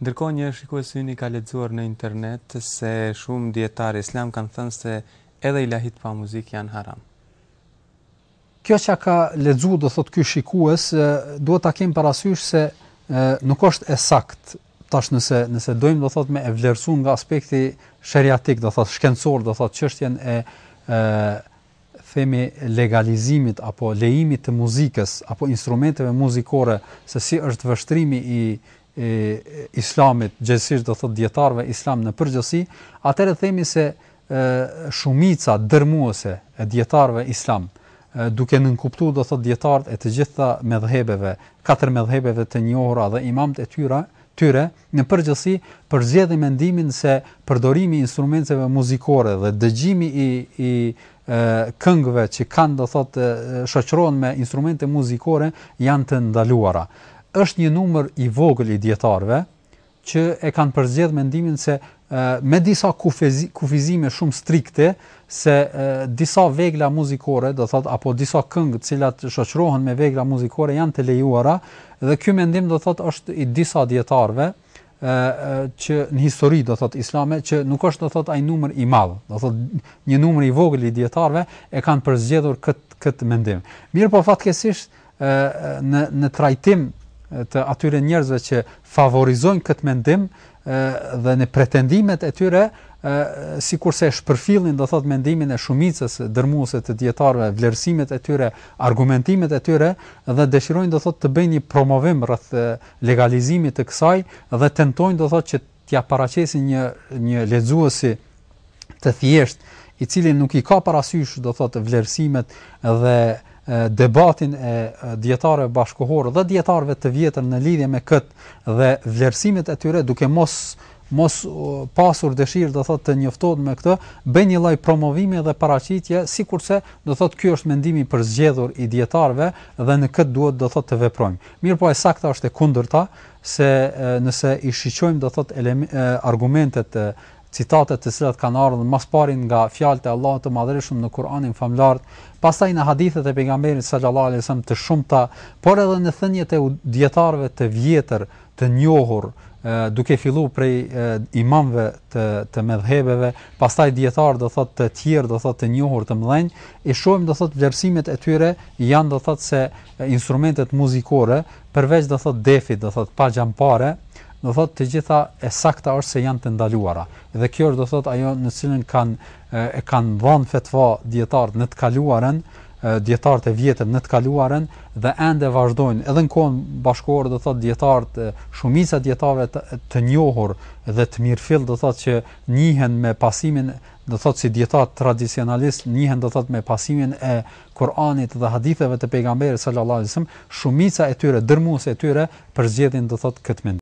Ndërkohë një shikues hyni ka lexuar në internet se shumë dietar islam kanë thënë se edhe ilahit pa muzikë janë haram. Kjo që ka lexuar do thotë ky shikues duhet ta kemi parasysh se nuk është e saktë tash nëse nëse dojmë do thotë me e vlerësuar nga aspekti shariatik do thotë shkencor do thotë çështjen e ë themi legalizimit apo lejimit të muzikës apo instrumenteve muzikore se si është vështrimi i e islamit gjithsesi do thot dietarve islam në përgjithësi atëre themi se e, shumica dërmuese e dietarve islam e, duke nënkuptuar do thot dietarët e të gjitha me dhëbeve katër me dhëbeve të njohura dhe imamët e tyre, tyre në përgjithësi përzihen mendimin se përdorimi i instrumenteve muzikore dhe dëgjimi i i e, këngëve që kanë do thot shoqërohen me instrumente muzikore janë të ndaluara është një numër i vogël i dietarëve që e kanë përzgjedhë mendimin se me disa kufizime, kufizime shumë strikte se disa vegla muzikore, do thot apo disa këngë të cilat shoqërohen me vegla muzikore janë të lejuara dhe ky mendim do thot është i disa dietarëve ë që në histori do thot islame që nuk është do thot ai numër i madh, do thot një numër i vogël i dietarëve e kanë përzgjedhur kët kët mendim. Mirë po fatkesisht në në trajtim të atyre njerëzve që favorizojnë këtë mendim dhe në pretendimet e tyre si kurse e shpërfilin dhe thot mendimin e shumicës dërmuset të djetarve, vlerësimet e tyre argumentimet e tyre dhe dëshirojnë dhe thot të bëjnë një promovim rrëth legalizimit të kësaj dhe tentojnë dhe thot që tja paracesi një, një ledzuësi të thjesht i cili nuk i ka parasysh do thot vlerësimet dhe debatin e dietarëve bashkohorë dhe dietarëve të vjetër në lidhje me këtë dhe vlerësimet e tyre duke mos mos pasur dëshirë do thotë të njoftohet me këtë bën një lloj promovimi dhe paraqitje sikurse do thotë ky është mendimi për zgjedhur i dietarëve dhe në këtë duhet do thotë të veprojmë mirë po e saktë është e kundërta se nëse i shiqojmë do thotë argumentet e, citatet të cilat kanë ardhur më parë nga fjalët e Allahut të Madhërisht në Kur'anin famullar, pastaj në hadithet e pejgamberit sallallahu alajhi wasallam të shumta, por edhe në thënjet e dietarëve të vjetër të njohur, e, duke filluar prej e, imamve të të mëdhëbeve, pastaj dietarë do thotë të tjerë do thotë të njohur të mëdhenj, e shohim do thotë vlerësimet e tyre janë do thotë se instrumentet muzikore përveç do thotë defit, do thotë pa xhampare Do thot të gjitha e sakta ose janë të ndaluara. Dhe kjo do thotë ajo në cilën kanë e kanë dhënë fetva dietar në të kaluarën, dietarët e vjetër në të kaluarën dhe ende vazhdojnë. Edhe në kohën bashkëkor do thot dietar shumica dietarëve të njohur dhe të mirëfill do thot që njihen me pasimin, do thot si dietat tradicionalist njihen do thot me pasimin e Kur'anit dhe haditheve të pejgamberit sallallahu alajhi wasallam. Shumica e tyre dërmuese e tyre përzgjedhin do thot këtë